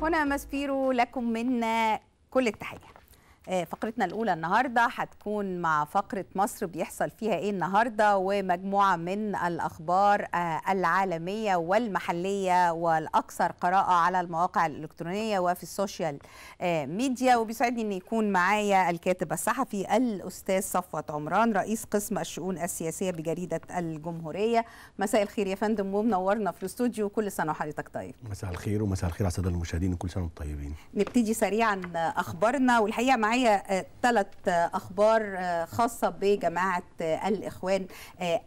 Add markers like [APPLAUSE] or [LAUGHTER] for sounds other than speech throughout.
هنا ماسبيرو لكم منا كل التحيه آه، فقرتنا الأولى النهاردة هتكون مع فقرة مصر بيحصل فيها إيه النهاردة ومجموعة من الأخبار آه، العالمية والمحلية والأكثر قراءة على المواقع الإلكترونية وفي السوشيال آه، ميديا وبيسعدني أن يكون معايا الكاتب الصحفي الأستاذ صفوت عمران رئيس قسم الشؤون السياسية بجريدة الجمهورية مساء الخير يا فندم ومنورنا في الاستوديو كل سنة وحضرتك طيب مساء الخير ومساء الخير على السادة المشاهدين وكل سنة وانتم طيبين نبتدي سريعا أخبارنا والحقيقة معايا معايا ثلاث آه، آه، اخبار آه، خاصه بجماعه الاخوان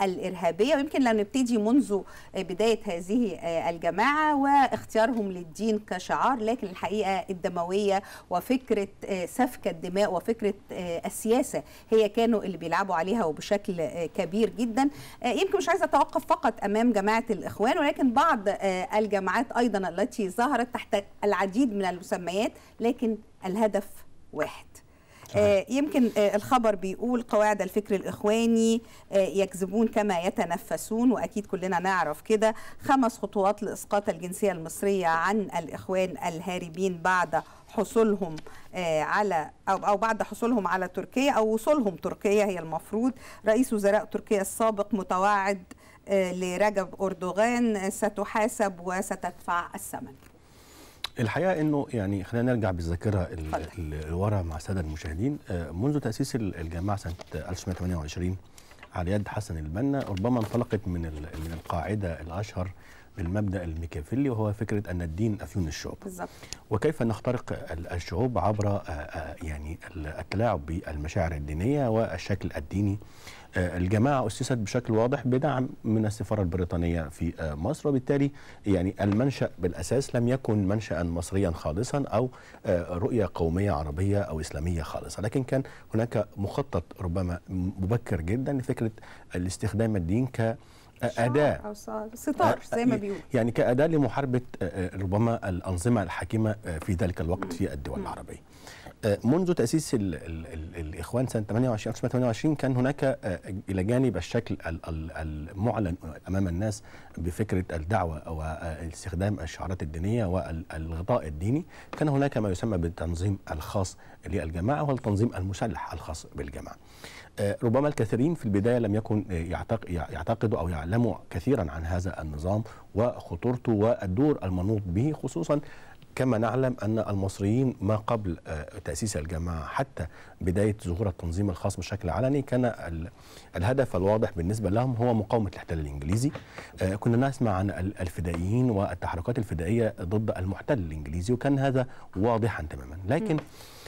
الارهابيه ويمكن لو نبتدي منذ بدايه هذه الجماعه واختيارهم للدين كشعار لكن الحقيقه الدمويه وفكره سفك الدماء وفكره السياسه هي كانوا اللي بيلعبوا عليها وبشكل كبير جدا يمكن مش عايزه اتوقف فقط امام جماعه الاخوان ولكن بعض الجماعات ايضا التي ظهرت تحت العديد من المسميات لكن الهدف واحد آه يمكن آه الخبر بيقول قواعد الفكر الإخواني آه يكذبون كما يتنفسون وأكيد كلنا نعرف كده خمس خطوات لإسقاط الجنسية المصرية عن الإخوان الهاربين بعد حصولهم آه، على أو, أو بعد حصولهم على تركيا أو وصولهم تركيا هي المفروض رئيس وزراء تركيا السابق متوعد آه، لرجب أردوغان آه، ستحاسب وستدفع الثمن الحقيقه انه يعني خلينا نرجع بالذاكره لورا مع الساده المشاهدين آه، منذ تاسيس الجامعه سنه 1928 على يد حسن البنا ربما انطلقت من من القاعده الاشهر بالمبدا الميكافيلي وهو فكره ان الدين افيون الشعوب بالزبط. وكيف نخترق الشعوب عبر آه، آه، يعني التلاعب بالمشاعر الدينيه والشكل الديني آه، الجماعه اسست بشكل واضح بدعم من السفاره البريطانيه في آه، مصر وبالتالي يعني المنشا بالاساس لم يكن منشا مصريا خالصا او آه، رؤيه قوميه عربيه او اسلاميه خالصه لكن كان هناك مخطط ربما مبكر جدا لفكره الاستخدام الدين ك أداة أو ستار زي ما بيقول يعني كأداة لمحاربة ربما الأنظمة الحاكمة في ذلك الوقت في الدول العربية آه، منذ تاسيس الـ الـ الـ الاخوان سنه 28 1928 كان هناك الى آه، جانب الشكل المعلن امام الناس بفكره الدعوه واستخدام آه، الشعارات الدينيه والغطاء الديني كان هناك ما يسمى بالتنظيم الخاص للجماعه والتنظيم المسلح الخاص بالجماعه ربما الكثيرين في البدايه لم يكن يعتقدوا او يعلموا كثيرا عن هذا النظام وخطورته والدور المنوط به خصوصا كما نعلم أن المصريين ما قبل آه، تأسيس الجماعة حتى بداية ظهور التنظيم الخاص بشكل علني كان الهدف الواضح بالنسبة لهم هو مقاومة الاحتلال الإنجليزي آه، كنا نسمع عن الفدائيين والتحركات الفدائية ضد المحتل الإنجليزي وكان هذا واضحا تماما لكن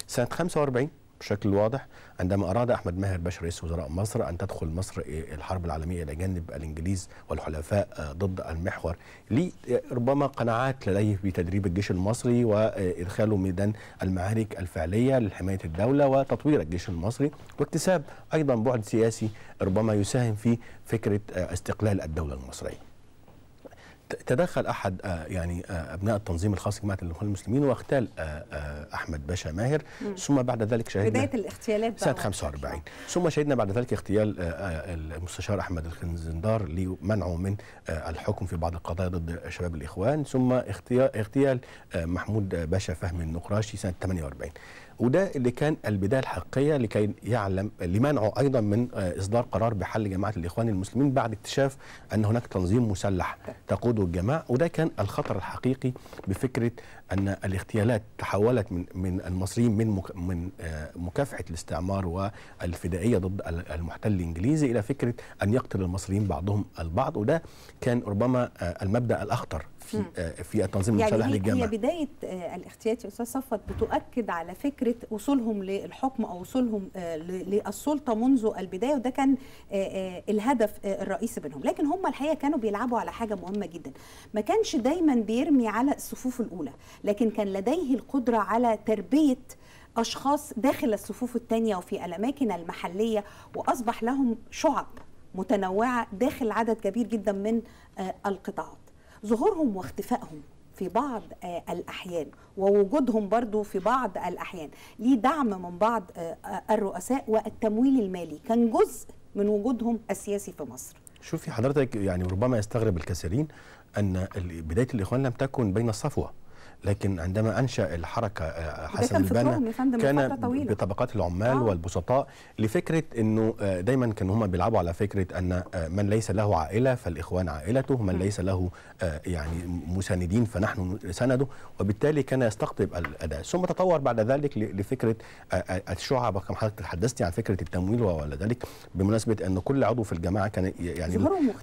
سنة 45 بشكل واضح عندما أراد أحمد ماهر باشا رئيس وزراء مصر أن تدخل مصر إيه، الحرب العالمية إلى جانب الإنجليز والحلفاء آه، ضد المحور لربما آه، قناعات لديه بتدريب الجيش المصري وإدخاله آه، ميدان المعارك الفعلية لحماية الدولة وتطوير الجيش المصري واكتساب أيضا بعد سياسي ربما يساهم في فكرة استقلال الدولة المصرية تدخل احد آه، يعني آه، ابناء التنظيم الخاص بجماعه الاخوان المسلمين واغتال آه، احمد باشا ماهر مم. ثم بعد ذلك شهدنا بدايه الاغتيالات سنه 45 ثم شهدنا بعد ذلك اغتيال المستشار احمد الخنزندار لمنعه من الحكم في بعض القضايا ضد شباب الاخوان ثم اغتيال محمود باشا فهمي النقراشي سنه 48 وده اللي كان البدايه الحقيقيه لكي يعلم لمنعه ايضا من آه، اصدار قرار بحل جماعه الاخوان المسلمين بعد اكتشاف ان هناك تنظيم مسلح تقوده الجماعه وده كان الخطر الحقيقي بفكره ان الاغتيالات تحولت من من المصريين من من آه، مكافحه الاستعمار والفدائيه ضد المحتل الانجليزي الى فكره ان يقتل المصريين بعضهم البعض وده كان ربما آه، المبدا الاخطر في آه، في التنظيم يعني المسلح للجامعه هي بدايه الاغتيالات يا استاذ صفوت بتؤكد على فكره وصولهم للحكم او وصولهم للسلطه منذ البدايه وده كان الهدف الرئيسي بينهم لكن هم الحقيقه كانوا بيلعبوا على حاجه مهمه جدا ما كانش دايما بيرمي على الصفوف الاولى لكن كان لديه القدرة على تربية أشخاص داخل الصفوف الثانية وفي الأماكن المحلية وأصبح لهم شعب متنوعة داخل عدد كبير جدا من آه، القطاعات ظهورهم واختفائهم في بعض آه، الأحيان ووجودهم برضو في بعض الأحيان ليه دعم من بعض آه، الرؤساء والتمويل المالي كان جزء من وجودهم السياسي في مصر شوفي حضرتك يعني ربما يستغرب الكثيرين أن بداية الإخوان لم تكن بين الصفوة لكن عندما انشا الحركه آه، حسن البنا كان بطبقات العمال آه. والبسطاء لفكره انه آه، دايما كانوا هم بيلعبوا على فكره ان آه، من ليس له عائله فالاخوان عائلته من م. ليس له يعني مساندين فنحن سنده وبالتالي كان يستقطب الاداء ثم تطور بعد ذلك لفكره الشعب كما حضرتك تحدثتي عن فكره التمويل ذلك بمناسبه ان كل عضو في الجماعه كان يعني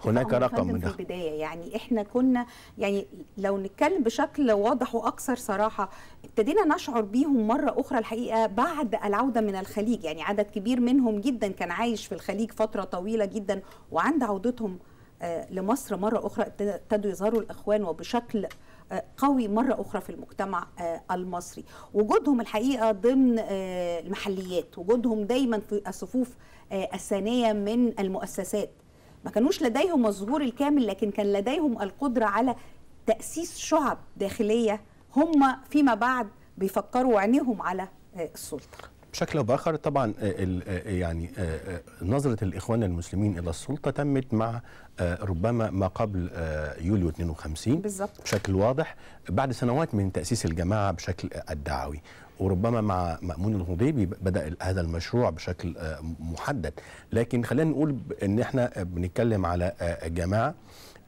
هناك رقم من في البدايه يعني احنا كنا يعني لو نتكلم بشكل واضح واكثر صراحه ابتدينا نشعر بيهم مره اخرى الحقيقه بعد العوده من الخليج يعني عدد كبير منهم جدا كان عايش في الخليج فتره طويله جدا وعند عودتهم آه، لمصر مره اخرى ابتدوا يظهروا الاخوان وبشكل آه، قوي مرة أخرى في المجتمع آه، المصري وجودهم الحقيقة ضمن المحليات وجودهم دايما في الصفوف الثانية من المؤسسات ما كانوش لديهم الظهور الكامل لكن كان لديهم القدرة على تأسيس شعب داخلية هم فيما بعد بيفكروا عينيهم على آه، السلطه بشكل او باخر طبعا آه، آه، يعني نظره الاخوان المسلمين الى السلطه تمت مع ربما ما قبل يوليو 52 بالزبط. بشكل واضح بعد سنوات من تاسيس الجماعه بشكل الدعوي وربما مع مأمون الغضيبي بدأ هذا المشروع بشكل محدد لكن خلينا نقول ان احنا بنتكلم على جماعه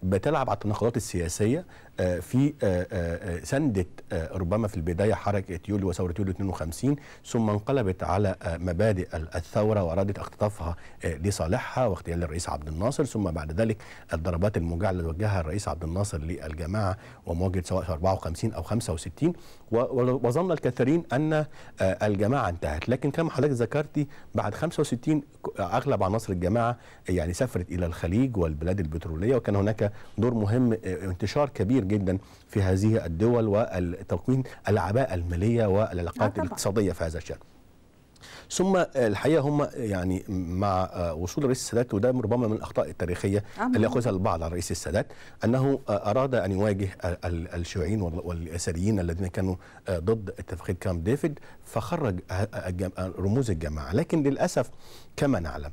بتلعب على التناقضات السياسيه آه، في آه، آه، سندت ربما في البدايه حركه يوليو وثوره يوليو 52 ثم انقلبت على مبادئ الثوره وارادت اختطافها لصالحها واغتيال الرئيس عبد الناصر ثم بعد ذلك الضربات الموجعه اللي وجهها الرئيس عبد الناصر للجماعه ومواجهه سواء 54 او 65 وظن الكثيرين ان الجماعه انتهت لكن كما حضرتك ذكرتي بعد 65 اغلب عناصر الجماعه يعني سافرت الى الخليج والبلاد البتروليه وكان هناك دور مهم انتشار كبير كبير جدا في هذه الدول وتقويم العباءه الماليه والعلاقات الاقتصاديه في هذا الشأن ثم الحقيقه هم يعني مع وصول الرئيس السادات وده ربما من الاخطاء التاريخيه اللي ياخذها البعض على الرئيس السادات انه اراد ان يواجه الشيوعيين واليساريين الذين كانوا ضد اتفاقيه كامب ديفيد فخرج رموز الجماعه لكن للاسف كما نعلم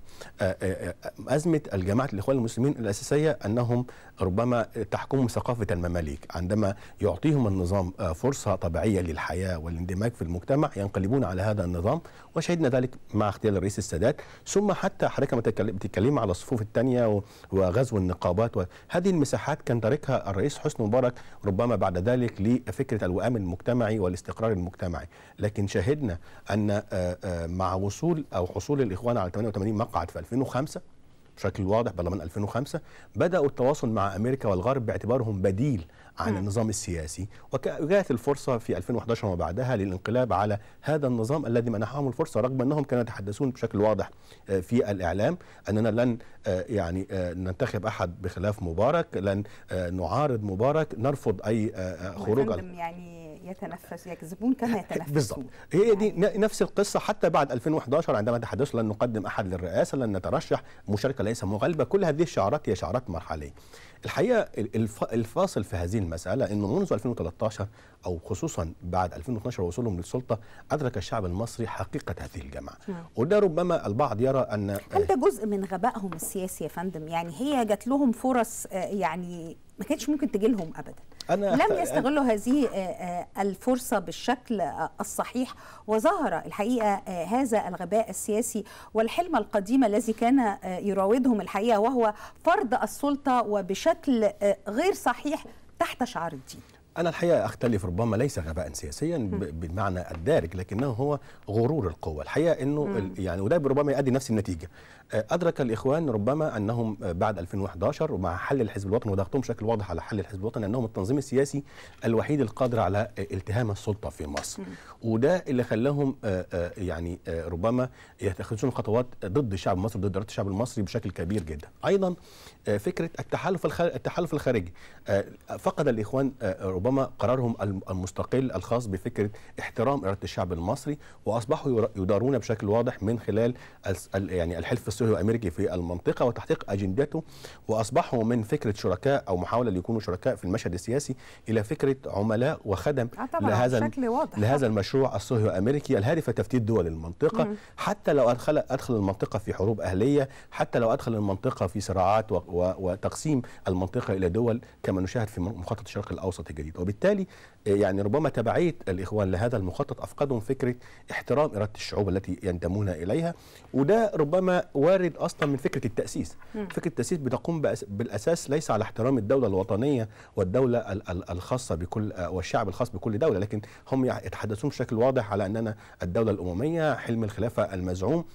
ازمه الجماعه الاخوان المسلمين الاساسيه انهم ربما تحكمهم ثقافه المماليك عندما يعطيهم النظام فرصه طبيعيه للحياه والاندماج في المجتمع ينقلبون على هذا النظام وشهدنا ذلك مع اغتيال الرئيس السادات ثم حتى حضرتك تتكلم على الصفوف الثانيه وغزو النقابات هذه المساحات كان تاركها الرئيس حسني مبارك ربما بعد ذلك لفكره الوئام المجتمعي والاستقرار المجتمعي لكن شهدنا ان آه، آه، مع وصول او حصول الاخوان على 88 مقعد في 2005 بشكل واضح برلمان 2005 بداوا التواصل مع امريكا والغرب باعتبارهم بديل عن النظام السياسي وجاءت الفرصة في 2011 وما بعدها للانقلاب على هذا النظام الذي منحهم الفرصة رغم أنهم كانوا يتحدثون بشكل واضح آه، في الإعلام أننا لن آه، يعني آه، ننتخب أحد بخلاف مبارك لن نعارض مبارك نرفض أي خروج يعني يتنفس يكذبون كما [LAUGHS] يتنفسون بالضبط هي دي نعم. نفس القصه حتى بعد 2011 عندما تحدثنا لن نقدم احد للرئاسه لن نترشح مشاركه ليس مغالبه كل هذه الشعارات هي شعارات مرحليه الحقيقه الفاصل في هذه المساله انه منذ 2013 او خصوصا بعد 2012 ووصولهم للسلطه ادرك الشعب المصري حقيقه هذه الجماعه نعم. وده ربما البعض يرى ان هل ده جزء من غبائهم السياسي يا فندم يعني هي جات لهم فرص آه، يعني ما كانتش ممكن تجي لهم ابدا أنا لم يستغلوا أنا هذه آه، آه، الفرصه بالشكل آه، الصحيح وظهر الحقيقه هذا الغباء السياسي والحلم القديم الذي كان يراودهم الحقيقه وهو فرض السلطه وبشكل غير صحيح تحت شعار الدين أنا الحقيقة أختلف ربما ليس غباء سياسيا بالمعنى الدارج لكنه هو غرور القوة الحقيقة أنه يعني وده ربما يؤدي نفس النتيجة أدرك الإخوان ربما أنهم بعد 2011 ومع حل الحزب الوطني وضغطهم بشكل واضح على حل الحزب الوطني أنهم التنظيم السياسي الوحيد القادر على التهام السلطة في مصر وده اللي خلاهم آه، آه، يعني آه، ربما يتخذون خطوات ضد الشعب المصري ضد إرادة الشعب المصري بشكل كبير جدا أيضا فكرة التحالف التحالف الخارجي فقد الإخوان ربما قرارهم المستقل الخاص بفكرة احترام إرادة الشعب المصري وأصبحوا يدارون بشكل واضح من خلال يعني الحلف السوري الامريكي في المنطقه وتحقيق اجندته واصبحوا من فكره شركاء او محاوله ليكونوا شركاء في المشهد السياسي الى فكره عملاء وخدم لهذا بشكل واضح لهذا المشروع الصهيوني الامريكي الهادف لتفتيت دول المنطقه مم. حتى لو ادخل ادخل المنطقه في حروب اهليه حتى لو ادخل المنطقه في صراعات وتقسيم المنطقه الى دول كما نشاهد في مخطط الشرق الاوسط الجديد وبالتالي آه، يعني ربما تبعيه الاخوان لهذا المخطط افقدهم فكره احترام اراده الشعوب التي ينتمون اليها وده ربما وارد اصلا من فكره التاسيس مم. فكره التاسيس بتقوم بالاساس ليس على احترام الدوله الوطنيه والدوله الخاصه بكل والشعب الخاص بكل دوله لكن هم يتحدثون بشكل واضح على اننا الدوله الامميه حلم الخلافه المزعوم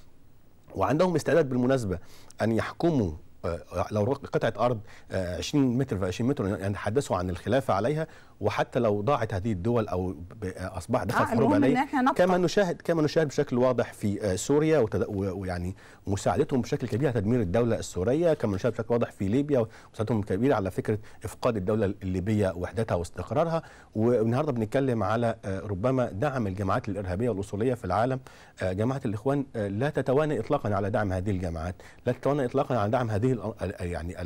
وعندهم استعداد بالمناسبه ان يحكموا آه، لو قطعه ارض 20 آه، متر في 20 متر يعني تحدثوا عن الخلافه عليها وحتى لو ضاعت هذه الدول او آه، اصبح دخل آه حروب عليه كما نشاهد كما نشاهد بشكل واضح في سوريا ويعني مساعدتهم بشكل كبير على تدمير الدوله السوريه كما نشاهد بشكل واضح في ليبيا مساعدتهم كبيره على فكره افقاد الدوله الليبيه وحدتها واستقرارها والنهارده بنتكلم على ربما دعم الجماعات الارهابيه والاصوليه في العالم جماعه الاخوان لا تتوانى اطلاقا على دعم هذه الجماعات لا تتوانى اطلاقا على دعم هذه يعني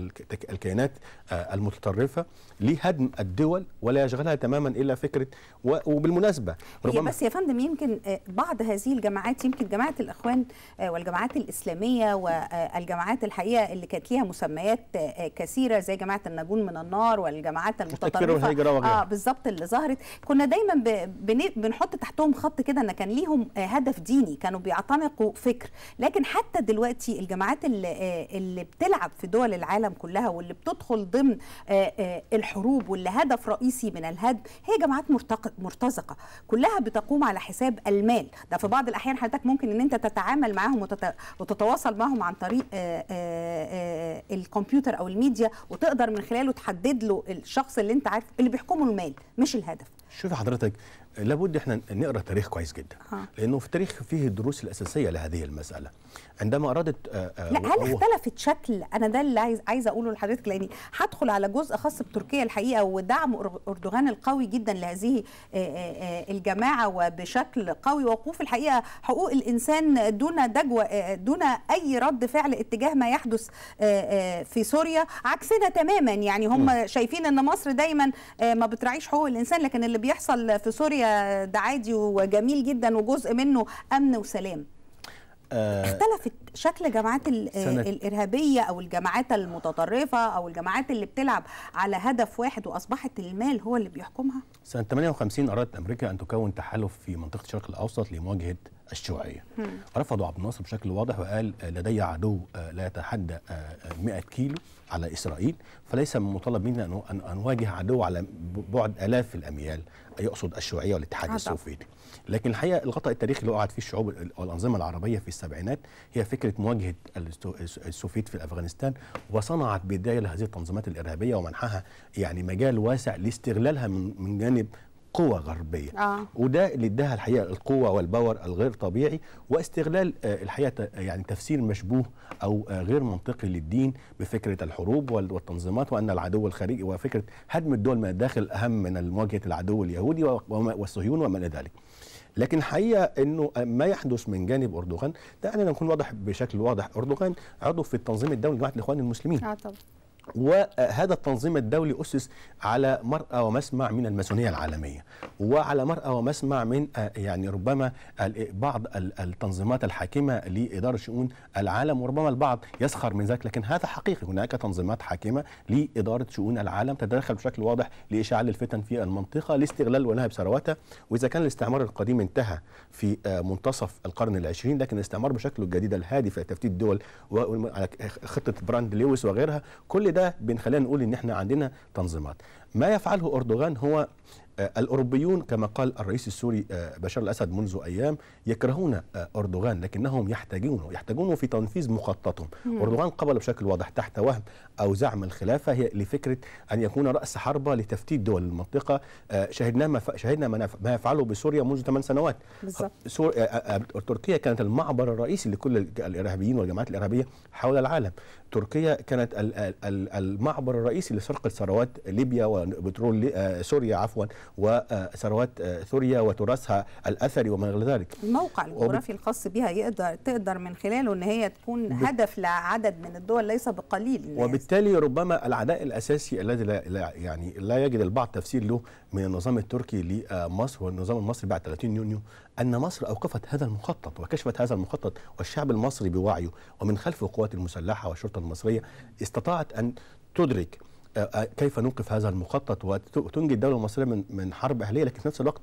الكيانات آه، المتطرفه لهدم الدول ولا يشغلها تماما الا فكره وبالمناسبه ربما بس يا فندم يمكن آه، بعض هذه الجماعات يمكن جماعه الاخوان آه، والجماعات الاسلاميه والجماعات الحقيقه اللي كانت ليها مسميات كثيره زي جماعه النجون من النار والجماعات المتطرفه اه بالظبط اللي ظهرت كنا دايما بنحط تحتهم خط كده ان كان ليهم هدف ديني كانوا بيعتنقوا فكر لكن حتى دلوقتي الجماعات اللي بتلعب بتلعب في دول العالم كلها واللي بتدخل ضمن آه، آه، الحروب واللي هدف رئيسي من الهدم هي جماعات مرتزقه كلها بتقوم على حساب المال ده في بعض الاحيان حضرتك ممكن ان انت تتعامل معاهم وتتواصل معاهم عن طريق آه، الكمبيوتر او الميديا وتقدر من خلاله تحدد له الشخص اللي انت عارف اللي بيحكمه المال مش الهدف شوفي حضرتك لابد احنا نقرا تاريخ كويس جدا لانه في التاريخ فيه الدروس الاساسيه لهذه المساله عندما ارادت آه، آه، لا هل اختلفت شكل انا ده اللي عايز عايزه اقوله لحضرتك لاني هدخل على جزء خاص بتركيا الحقيقه ودعم اردوغان القوي جدا لهذه آه، الجماعه وبشكل قوي ووقوف الحقيقه حقوق الانسان دون دجوى دون اي رد فعل اتجاه ما يحدث في سوريا عكسنا تماما يعني هم شايفين ان مصر دايما ما بتراعيش حقوق الانسان لكن اللي بيحصل في سوريا ده عادي وجميل جدا وجزء منه امن وسلام آه، اختلفت شكل جماعات آه، الارهابيه او الجماعات المتطرفه او الجماعات اللي بتلعب على هدف واحد واصبحت المال هو اللي بيحكمها سنه 58 ارادت امريكا ان تكون تحالف في منطقه الشرق الاوسط لمواجهه الشيوعيه رفضوا عبد الناصر بشكل واضح وقال آه، لدي عدو لا يتحدى 100 كيلو على إسرائيل فليس من مطالب منا أن نواجه عدو على بعد آلاف الأميال أي يقصد الشيوعية والاتحاد السوفيتي لكن الحقيقة الغطاء التاريخي اللي وقعت فيه الشعوب والأنظمة العربية في السبعينات هي فكرة مواجهة السوفيت في أفغانستان وصنعت بداية لهذه التنظيمات الإرهابية ومنحها يعني مجال واسع لاستغلالها من جانب قوى غربيه آه. وده اللي اداها الحقيقه القوه والباور الغير طبيعي واستغلال آه، الحقيقه آه، يعني تفسير مشبوه او آه، غير منطقي للدين بفكره الحروب والتنظيمات وان العدو الخارجي وفكره هدم الدول من الداخل اهم من مواجهه العدو اليهودي والصهيون وما الى ذلك لكن الحقيقه انه ما يحدث من جانب اردوغان ده انا نكون واضح بشكل واضح اردوغان عضو في التنظيم الدولي لجماعه الاخوان المسلمين آه طبعا. وهذا التنظيم الدولي أسس على مرأى ومسمع من الماسونية العالمية وعلى مرأى ومسمع من آه، يعني ربما آه، بعض التنظيمات الحاكمة لإدارة شؤون العالم وربما البعض يسخر من ذلك لكن هذا حقيقي هناك تنظيمات حاكمة لإدارة شؤون العالم تتدخل بشكل واضح لإشعال الفتن في المنطقة لاستغلال ونهب ثرواتها وإذا كان الاستعمار القديم انتهى في آه، منتصف القرن العشرين لكن الاستعمار بشكله الجديد الهادف لتفتيت الدول وخطة براند لويس وغيرها كل ده ده بنخلينا نقول ان احنا عندنا تنظيمات ما يفعله اردوغان هو آه، الأوروبيون كما قال الرئيس السوري آه، بشار الأسد منذ أيام يكرهون آه، أردوغان لكنهم يحتاجونه يحتاجونه في تنفيذ مخططهم مم. أردوغان قبل بشكل واضح تحت وهم أو زعم الخلافة هي لفكرة أن يكون رأس حربة لتفتيت دول المنطقة شهدنا ما شهدنا ما يفعله بسوريا منذ ثمان سنوات سور... تركيا كانت المعبر الرئيسي لكل الإرهابيين والجماعات الإرهابية حول العالم تركيا كانت المعبر الرئيسي لسرقة ثروات ليبيا وبترول سوريا عفوا وثروات آه، ثوريا وتراثها الاثري وما غير ذلك الموقع الجغرافي وب... الخاص بها يقدر تقدر من خلاله ان هي تكون ب... هدف لعدد من الدول ليس بقليل الناس. وبالتالي ربما العداء الاساسي الذي لا يعني لا يجد البعض تفسير له من النظام التركي لمصر والنظام المصري بعد 30 يونيو أن مصر أوقفت هذا المخطط وكشفت هذا المخطط والشعب المصري بوعيه ومن خلفه القوات المسلحة والشرطة المصرية استطاعت أن تدرك كيف نوقف هذا المخطط وتنجي الدوله المصريه من من حرب اهليه لكن في نفس الوقت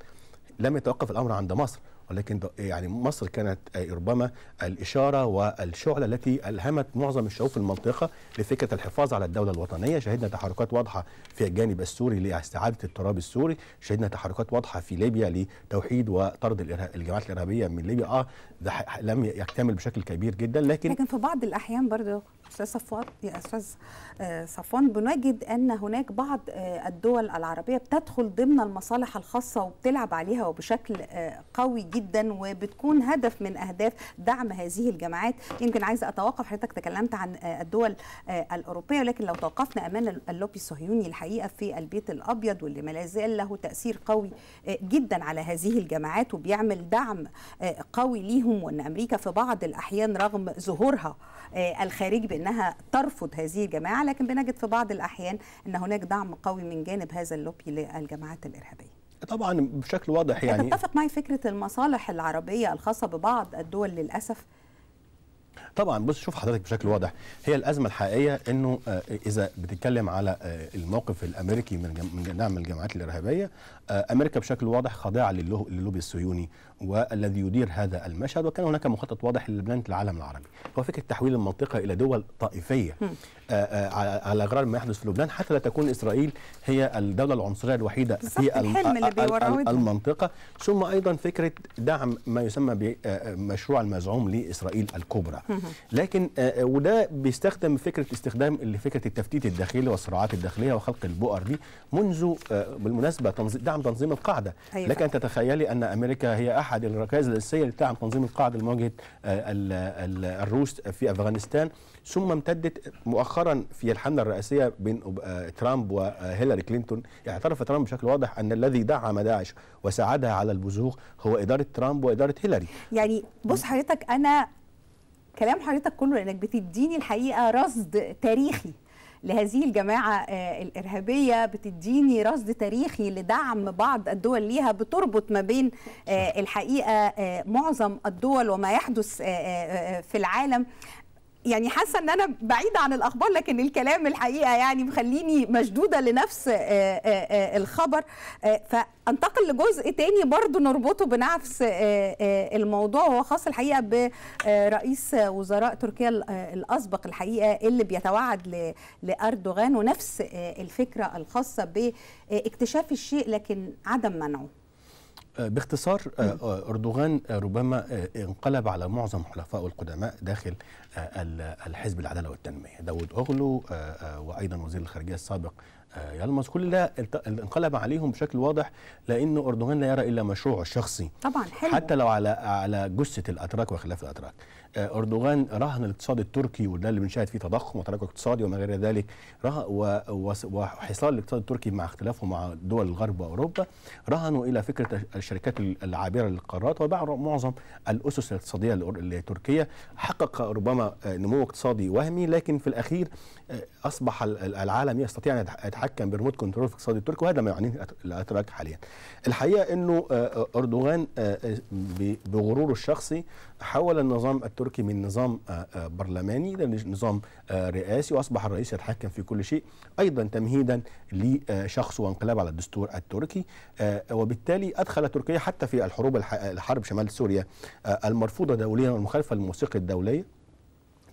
لم يتوقف الامر عند مصر ولكن يعني مصر كانت ربما الإشارة والشعلة التي ألهمت معظم الشعوب في المنطقة لفكرة الحفاظ على الدولة الوطنية شهدنا تحركات واضحة في الجانب السوري لاستعادة التراب السوري شهدنا تحركات واضحة في ليبيا لتوحيد وطرد الجماعات الإرهابية من ليبيا آه ده لم يكتمل بشكل كبير جدا لكن لكن في بعض الأحيان برضه استاذ صفوان يا استاذ آه، صفوان بنجد ان هناك بعض آه، الدول العربيه بتدخل ضمن المصالح الخاصه وبتلعب عليها وبشكل آه، قوي جدا وبتكون هدف من اهداف دعم هذه الجماعات يمكن عايزه اتوقف حضرتك تكلمت عن الدول الاوروبيه ولكن لو توقفنا امام اللوبي الصهيوني الحقيقه في البيت الابيض واللي ما زال له تاثير قوي جدا على هذه الجماعات وبيعمل دعم قوي ليهم وان امريكا في بعض الاحيان رغم ظهورها الخارجي بانها ترفض هذه الجماعه لكن بنجد في بعض الاحيان ان هناك دعم قوي من جانب هذا اللوبي للجماعات الارهابيه طبعا بشكل واضح يعني تتفق معي فكره المصالح العربيه الخاصه ببعض الدول للاسف طبعا بص شوف حضرتك بشكل واضح هي الازمه الحقيقيه انه آه، اذا بتتكلم على آه، الموقف الامريكي من دعم الجماعات الارهابيه آه، امريكا بشكل واضح خاضعه للوبي الصهيوني والذي يدير هذا المشهد وكان هناك مخطط واضح للبنان العالم العربي هو فكره تحويل المنطقه الى دول طائفيه آآ آآ آه، آه، على غرار ما يحدث في لبنان حتى لا تكون اسرائيل هي الدوله العنصريه الوحيده في المنطقه ثم ايضا فكره دعم ما يسمى بمشروع آه، المزعوم لاسرائيل الكبرى لكن وده بيستخدم فكره استخدام فكره التفتيت الداخلي والصراعات الداخليه وخلق البؤر دي منذ بالمناسبه دعم تنظيم القاعده أيوة. لكن تتخيلي ان امريكا هي احد الركائز الاساسيه اللي تنظيم القاعده لمواجهه آه، الروس في افغانستان ثم امتدت مؤخرا في الحمله الرئاسيه بين آه، ترامب وهيلاري كلينتون اعترف ترامب بشكل واضح ان الذي دعم داعش وساعدها على البزوغ هو اداره ترامب واداره هيلاري يعني بص حضرتك انا كلام حضرتك كله لانك بتديني الحقيقه رصد تاريخي لهذه الجماعة آه، الإرهابية بتديني رصد تاريخي لدعم بعض الدول ليها بتربط ما بين آه، الحقيقة آه، معظم الدول وما يحدث في العالم يعني حاسه ان انا بعيده عن الاخبار لكن الكلام الحقيقه يعني مخليني مشدوده لنفس آه، آه، آه، الخبر فانتقل لجزء تاني برضه نربطه بنفس الموضوع وهو خاص الحقيقه برئيس وزراء تركيا الاسبق الحقيقه اللي بيتوعد لاردوغان ونفس الفكره الخاصه باكتشاف الشيء لكن عدم منعه آه، باختصار آه، آه، اردوغان ربما انقلب على معظم حلفائه القدماء داخل الحزب العداله والتنميه داود اوغلو وايضا وزير الخارجيه السابق يلمس كل ده انقلب عليهم بشكل واضح لانه اردوغان لا يرى الا مشروعه الشخصي طبعا حلو. حتى لو على على جثه الاتراك وخلاف الاتراك آه، اردوغان رهن الاقتصاد التركي وده اللي بنشاهد فيه تضخم وتراجع اقتصادي وما غير ذلك وحصار الاقتصاد التركي مع اختلافه مع دول الغرب واوروبا رهنوا الى فكره الشركات العابره للقارات وباع معظم الاسس الاقتصاديه لتركيا حقق ربما آه، نمو اقتصادي وهمي لكن في الاخير آه، اصبح العالم يستطيع ان يتحكم بريموت كنترول في الاقتصاد التركي وهذا ما يعنيه الاتراك حاليا الحقيقه انه اردوغان بغروره الشخصي حول النظام التركي من نظام آه، آه، برلماني إلى نظام آه، رئاسي وأصبح الرئيس يتحكم في كل شيء أيضا تمهيدا لشخص وانقلاب على الدستور التركي وبالتالي أدخل تركيا حتى في الحروب الحرب شمال سوريا المرفوضة دوليا والمخالفة للموسيقى الدولية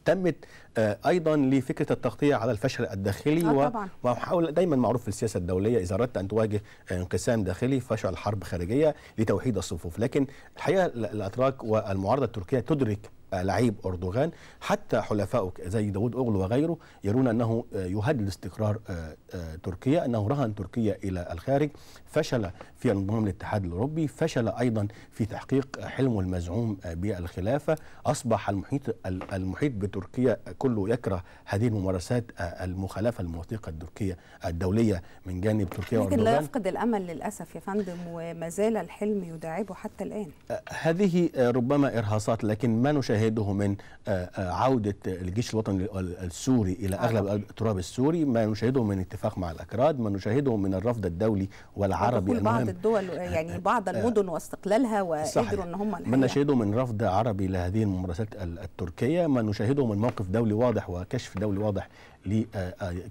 تمت آه، ايضا لفكره التغطيه على الفشل الداخلي آه ومحاوله دايما معروف في السياسه الدوليه اذا اردت ان تواجه آه، انقسام داخلي فشل حرب خارجيه لتوحيد الصفوف لكن الحقيقه الاتراك والمعارضه التركيه تدرك لعيب أردوغان حتى حلفائه زي داوود أوغلو وغيره يرون أنه يهدد استقرار آه، آه، تركيا أنه رهن تركيا إلى الخارج فشل في انضمام الاتحاد الأوروبي فشل أيضا في تحقيق حلمه المزعوم بالخلافة أصبح المحيط المحيط بتركيا كله يكره هذه الممارسات آه، المخالفة للموثيقه التركية الدولية من جانب تركيا لكن لا يفقد الأمل للأسف يا فندم وما زال الحلم يداعبه حتى الآن هذه ربما إرهاصات لكن ما نشاهد نشاهده من آه، آه، عودة الجيش الوطني السوري إلى أغلب التراب السوري ما نشاهده من اتفاق مع الأكراد ما نشاهده من الرفض الدولي والعربي المهم بعض الدول يعني آه، بعض المدن واستقلالها وقدروا أن هم ما نشاهده من رفض عربي لهذه الممارسات التركية ما نشاهده من موقف دولي واضح وكشف دولي واضح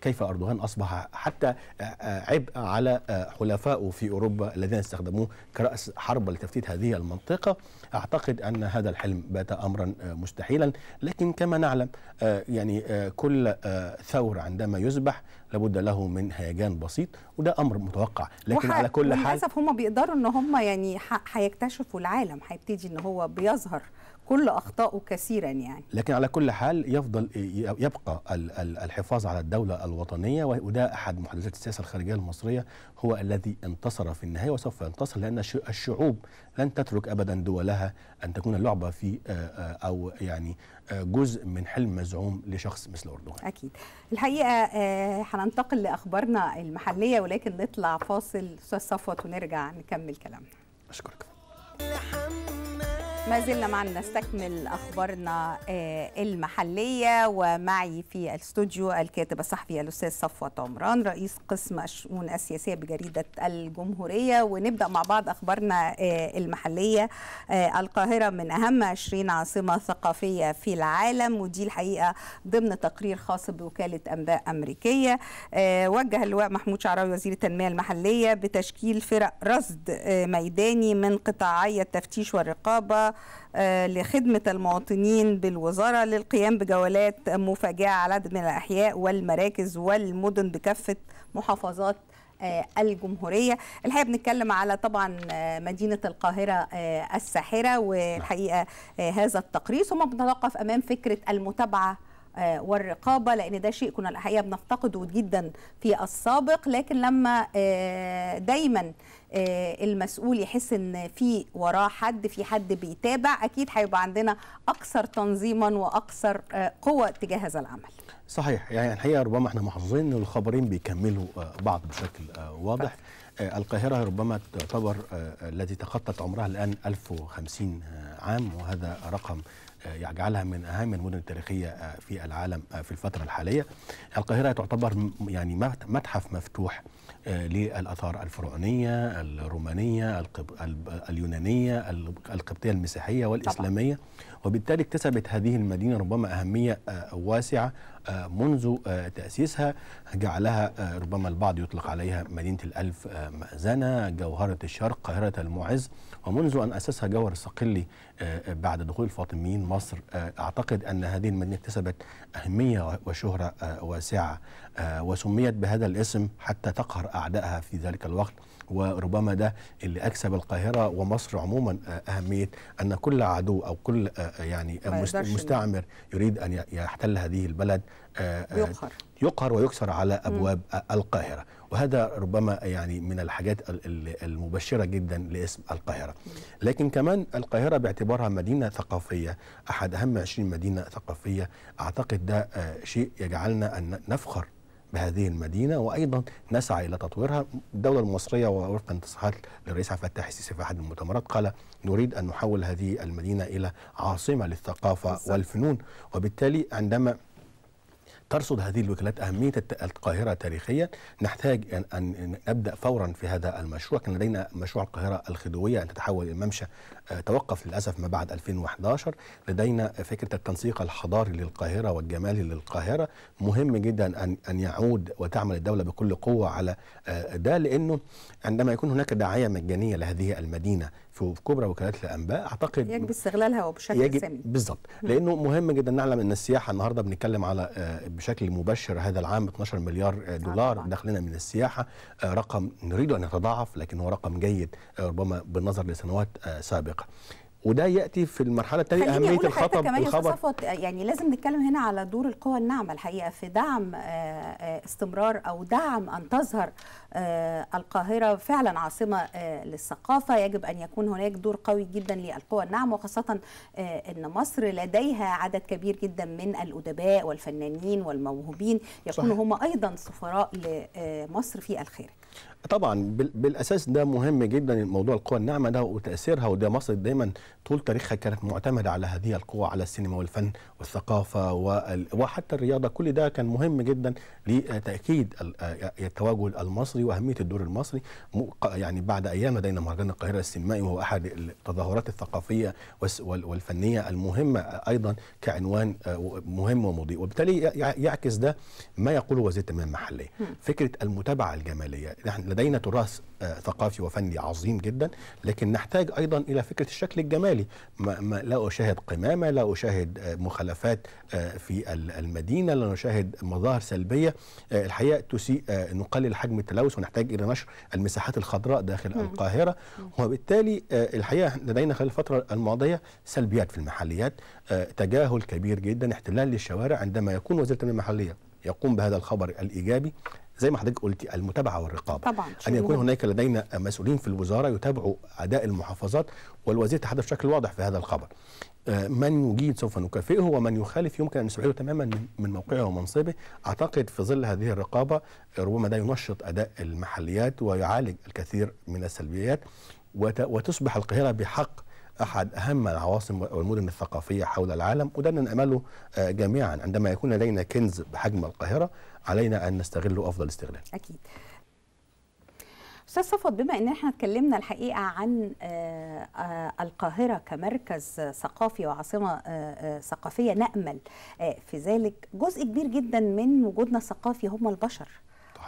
كيف أردوغان أصبح حتى عبء على حلفائه في أوروبا الذين استخدموه كرأس حرب لتفتيت هذه المنطقة أعتقد أن هذا الحلم بات أمرا آه، مستحيلا لكن كما نعلم آه، يعني آه، كل ثور عندما يذبح لابد له من هيجان بسيط وده امر متوقع لكن وح... على كل حال للاسف هم بيقدروا ان هم يعني هيكتشفوا العالم هيبتدي ان هو بيظهر كل أخطائه كثيرا يعني لكن على كل حال يفضل يبقى الحفاظ على الدولة الوطنية وده أحد محددات السياسة الخارجية المصرية هو الذي انتصر في النهاية وسوف ينتصر لأن الشعوب لن تترك أبدا دولها أن تكون اللعبة في آه، آه، أو يعني آه، جزء من حلم مزعوم لشخص مثل أردوغان أكيد الحقيقة هننتقل لأخبارنا المحلية ولكن نطلع فاصل أستاذ صفوت ونرجع نكمل كلامنا أشكرك ما زلنا معنا نستكمل اخبارنا آه، المحليه ومعي في الاستوديو الكاتب الصحفي الاستاذ صفوت عمران رئيس قسم الشؤون السياسيه بجريده الجمهوريه ونبدا مع بعض اخبارنا آه، المحليه آه، القاهره من اهم 20 عاصمه ثقافيه في العالم ودي الحقيقه ضمن تقرير خاص بوكاله انباء امريكيه وجه اللواء محمود شعراوي وزير التنميه المحليه بتشكيل فرق رصد ميداني من قطاعي التفتيش والرقابه آه، لخدمة المواطنين بالوزارة للقيام بجولات مفاجئة على عدد من الأحياء والمراكز والمدن بكافة محافظات آه، الجمهورية الحقيقة بنتكلم على طبعا آه، مدينة القاهرة الساحرة والحقيقة هذا التقريص وما بنتوقف أمام فكرة المتابعة والرقابة لأن ده شيء كنا الحقيقة بنفتقده جدا في السابق لكن لما دايما آه، المسؤول يحس ان في وراه حد في حد بيتابع اكيد هيبقى عندنا اكثر تنظيما واكثر آه، قوه تجاه هذا العمل صحيح يعني الحقيقه ربما احنا محظوظين ان الخبرين بيكملوا آه، بعض بشكل واضح طيب. القاهرة ربما تعتبر التي تخطت عمرها الآن 1050 عام وهذا رقم يجعلها من اهم المدن التاريخيه آه، في العالم آه، في الفتره الحاليه القاهره تعتبر يعني متحف مفتوح آه، للاثار الفرعونيه الرومانيه اليونانيه القبطيه المسيحيه والاسلاميه وبالتالي اكتسبت هذه المدينه ربما اهميه واسعه منذ تأسيسها جعلها ربما البعض يطلق عليها مدينة الألف مأذنة جوهرة الشرق قاهرة المعز ومنذ أن أسسها جوهر الصقلي آه، آه، بعد دخول الفاطميين مصر آه، أعتقد أن هذه المدينة اكتسبت أهمية وشهرة واسعة وسميت بهذا الاسم حتى تقهر أعدائها في ذلك الوقت وربما ده اللي اكسب القاهره ومصر عموما اهميه ان كل عدو او كل يعني مستعمر يريد ان يحتل هذه البلد يقهر يقهر ويكسر على ابواب القاهره وهذا ربما يعني من الحاجات المبشره جدا لاسم القاهره لكن كمان القاهره باعتبارها مدينه ثقافيه احد اهم 20 مدينه ثقافيه اعتقد ده آه، شيء يجعلنا ان نفخر بهذه المدينه وايضا نسعى الى تطويرها الدوله المصريه ووفقا لتصريحات للرئيس عبد الفتاح السيسي في احد المؤتمرات قال نريد ان نحول هذه المدينه الى عاصمه للثقافه والفنون وبالتالي عندما ترصد هذه الوكالات أهمية القاهرة تاريخيا نحتاج أن نبدأ فورا في هذا المشروع كان لدينا مشروع القاهرة الخدوية أن تتحول إلى ممشى آه، توقف للأسف ما بعد 2011 لدينا فكرة التنسيق الحضاري للقاهرة والجمالي للقاهرة مهم جدا أن أن يعود وتعمل الدولة بكل قوة على آه، ده لأنه عندما يكون هناك دعاية مجانية لهذه المدينة في كبرى وكالات الانباء اعتقد يجب استغلالها وبشكل سامي بالظبط لانه مهم جدا نعلم ان السياحه النهارده بنتكلم على آه، بشكل مبشر هذا العام 12 مليار آه، آه، دولار دخلنا من السياحه رقم نريد ان يتضاعف لكن هو رقم جيد ربما بالنظر لسنوات سابقه وده ياتي في المرحله الثانيه اهميه الخطب كمان الخبر صفوت يعني لازم نتكلم هنا على دور القوى الناعمه الحقيقه في دعم آه، آه، استمرار او دعم ان تظهر آه، القاهره فعلا عاصمه للثقافه يجب ان يكون هناك دور قوي جدا للقوى الناعمه وخاصه ان مصر لديها عدد كبير جدا من الادباء والفنانين والموهوبين يكونوا هم ايضا سفراء لمصر في الخارج طبعا بالاساس ده مهم جدا موضوع القوى الناعمه ده وتاثيرها وده مصر دايما طول تاريخها كانت معتمده على هذه القوى على السينما والفن والثقافه وحتى الرياضه كل ده كان مهم جدا لتاكيد التواجد المصري واهميه الدور المصري يعني بعد ايام لدينا مهرجان القاهره السينمائي وهو احد التظاهرات الثقافيه والفنيه المهمه ايضا كعنوان آه، مهم ومضيء وبالتالي يعكس ده ما يقوله وزير التنميه المحليه فكره المتابعه الجماليه نحن لدينا تراث آه، ثقافي وفني عظيم جدا لكن نحتاج ايضا الى فكره الشكل الجمالي ما ما لا اشاهد قمامه لا اشاهد آه، مخالفات آه، في المدينه لا نشاهد مظاهر سلبيه الحقيقه تسيء نقلل حجم التلوث ونحتاج الى نشر المساحات الخضراء داخل مم. القاهره وبالتالي الحقيقه لدينا خلال الفتره الماضيه سلبيات في المحليات تجاهل كبير جدا احتلال للشوارع عندما يكون وزير التنميه المحليه يقوم بهذا الخبر الايجابي زي ما حضرتك قلتي المتابعه والرقابه طبعا ان يكون هناك لدينا مسؤولين في الوزاره يتابعوا اداء المحافظات والوزير تحدث بشكل واضح في هذا الخبر آه، من يجيد سوف نكافئه ومن يخالف يمكن ان نسحبه تماما من موقعه ومنصبه اعتقد في ظل هذه الرقابه ربما ده ينشط اداء المحليات ويعالج الكثير من السلبيات وتصبح القاهره بحق احد اهم العواصم والمدن الثقافيه حول العالم وده اللي نامله آه، جميعا عندما يكون لدينا كنز بحجم القاهره علينا ان نستغله افضل استغلال اكيد استاذ صفوت بما ان احنا اتكلمنا الحقيقه عن آه، آه، القاهره كمركز ثقافي وعاصمه آه، ثقافيه نامل في ذلك جزء كبير جدا من وجودنا الثقافي هم البشر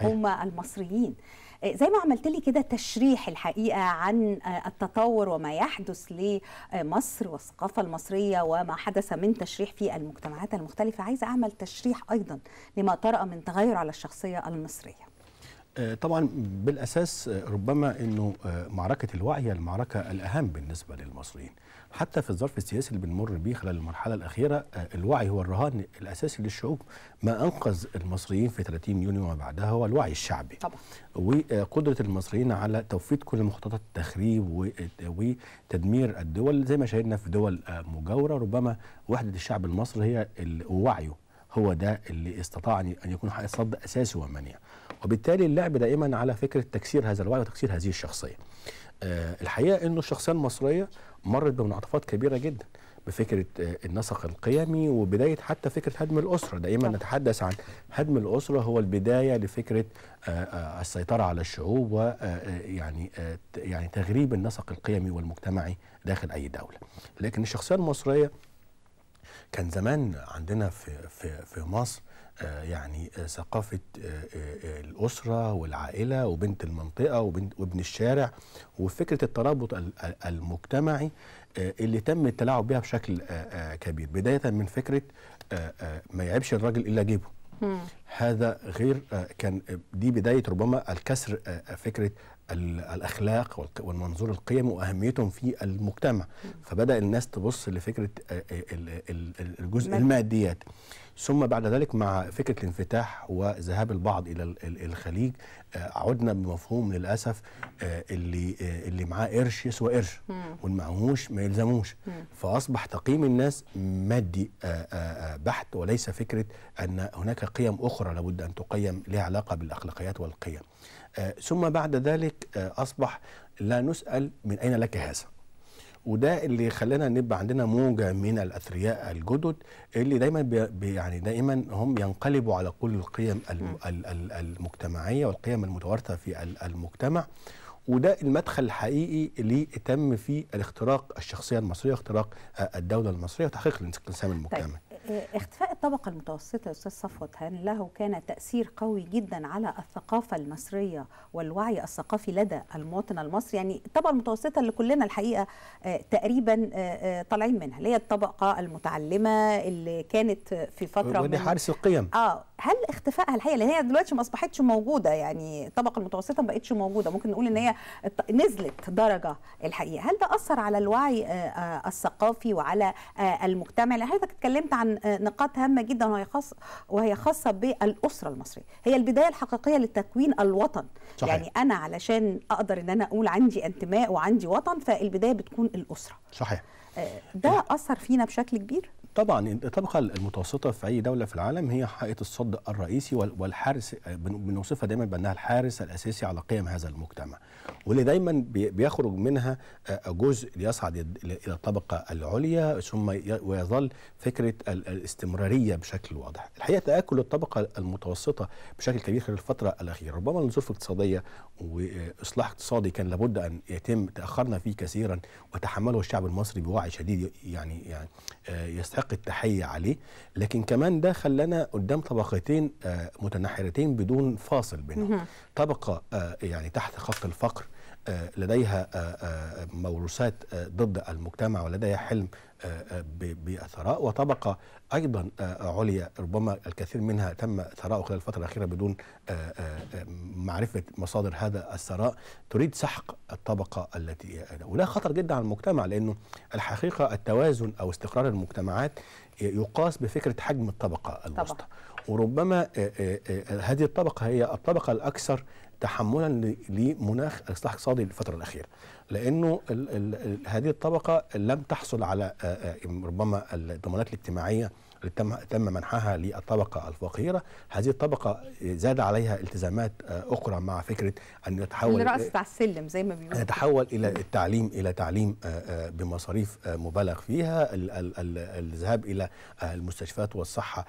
هم المصريين زي ما عملت لي كده تشريح الحقيقه عن آه، التطور وما يحدث لمصر والثقافه المصريه وما حدث من تشريح في المجتمعات المختلفه عايزه اعمل تشريح ايضا لما طرأ من تغير على الشخصيه المصريه آه، طبعا بالاساس آه، ربما انه معركه الوعي المعركه الاهم بالنسبه للمصريين حتى في الظرف السياسي اللي بنمر بيه خلال المرحله الاخيره آه، الوعي هو الرهان الاساسي للشعوب ما انقذ المصريين في 30 يونيو وما بعدها هو الوعي الشعبي طبعا وقدره المصريين على توفيت كل مخططات التخريب آه، وتدمير الدول زي ما شاهدنا في دول آه، مجاوره ربما وحده الشعب المصري هي وعيه هو ده اللي استطاع ان يكون صد اساسي ومنيع وبالتالي اللعب دائما على فكره تكسير هذا الوعي وتكسير هذه الشخصيه آه، الحقيقه انه الشخصيه المصريه مرت بمنعطفات كبيره جدا بفكره آه، النسق القيمي وبدايه حتى فكره هدم الاسره دائما نتحدث عن هدم الاسره هو البدايه لفكره آه، السيطره على الشعوب و آه يعني،, يعني تغريب النسق القيمي والمجتمعي داخل اي دوله لكن الشخصيه المصريه كان زمان عندنا في في في مصر آه، يعني آه، ثقافة آه، الأسرة والعائلة وبنت المنطقة وابن الشارع وفكرة الترابط المجتمعي اللي تم التلاعب بها بشكل كبير بداية من فكرة ما يعيبش الراجل إلا جيبه هذا غير كان دي بداية ربما الكسر فكرة الاخلاق والمنظور القيم واهميتهم في المجتمع فبدا الناس تبص لفكره الجزء الماديات ثم بعد ذلك مع فكرة الانفتاح وذهاب البعض إلى الخليج آه، عدنا بمفهوم للأسف آه، اللي آه، اللي معاه قرش يسوى قرش واللي معهوش ما يلزموش فأصبح تقييم الناس مادي بحت وليس فكرة أن هناك قيم أخرى لابد أن تقيم لها علاقة بالأخلاقيات والقيم ثم بعد ذلك أصبح لا نسأل من أين لك هذا وده اللي خلانا نبقى عندنا موجه من الاثرياء الجدد اللي دايما بي يعني دائما هم ينقلبوا على كل القيم المجتمعيه والقيم المتوارثه في المجتمع وده المدخل الحقيقي اللي تم فيه الاختراق الشخصيه المصريه اختراق الدوله المصريه وتحقيق الانسان المجتمعي طيب. اختفاء الطبقة المتوسطة أستاذ صفوت هل له كان تأثير قوي جدا على الثقافة المصرية والوعي الثقافي لدى المواطن المصري يعني الطبقة المتوسطة اللي كلنا الحقيقة آه، تقريبا آه، آه، طالعين منها اللي هي الطبقة المتعلمة اللي كانت في فترة من حارس القيم اه هل اختفائها الحقيقه لان هي دلوقتي ما اصبحتش موجوده يعني الطبقه المتوسطه ما بقتش موجوده ممكن نقول ان هي نزلت درجه الحقيقه هل ده اثر على الوعي آه، آه، الثقافي وعلى آه، المجتمع لان حضرتك اتكلمت عن نقاط هامه جدا وهي خاصه وهي خاصه بالاسره المصريه هي البدايه الحقيقيه لتكوين الوطن صحيح. يعني انا علشان اقدر ان انا اقول عندي انتماء وعندي وطن فالبدايه بتكون الاسره صحيح ده اثر فينا بشكل كبير طبعا الطبقه المتوسطه في اي دوله في العالم هي حائط الصد الرئيسي والحارس آه، بنوصفها دايما بانها الحارس الاساسي على قيم هذا المجتمع واللي دايما بيخرج منها آه، جزء ليصعد الى الطبقه العليا ثم ويظل فكره الاستمراريه بشكل واضح. الحقيقه تاكل الطبقه المتوسطه بشكل كبير خلال الفتره الاخيره، ربما الظروف الاقتصاديه واصلاح اقتصادي كان لابد ان يتم تاخرنا فيه كثيرا وتحمله الشعب المصري بوعي شديد يعني يعني آه، يستحق التحيه عليه، لكن كمان ده خلانا قدام طبقتين آه، متناحرتين بدون فاصل بينهم. طبقه يعني تحت خط الفقر الفقر آه، لديها آه، آه، موروثات ضد المجتمع ولديها حلم بالثراء وطبقة أيضا عليا ربما الكثير منها تم ثراؤه خلال الفترة الأخيرة بدون معرفة مصادر هذا الثراء تريد سحق الطبقة التي وده خطر جدا على المجتمع لأنه الحقيقة التوازن أو استقرار المجتمعات يقاس بفكرة حجم الطبقة الوسطى وربما هذه الطبقة هي الطبقة الأكثر تحملا لمناخ الاصلاح الاقتصادي الفتره الاخيره لانه ال ال هذه الطبقه لم تحصل على ربما الضمانات الاجتماعيه تم تم منحها للطبقه الفقيره، هذه الطبقه زاد عليها التزامات آه، اخرى مع فكره ان يتحول الرأس بتاع السلم زي ما بيقولوا يتحول الى التعليم الى تعليم آه، آه، بمصاريف مبالغ فيها، الذهاب الى المستشفيات والصحه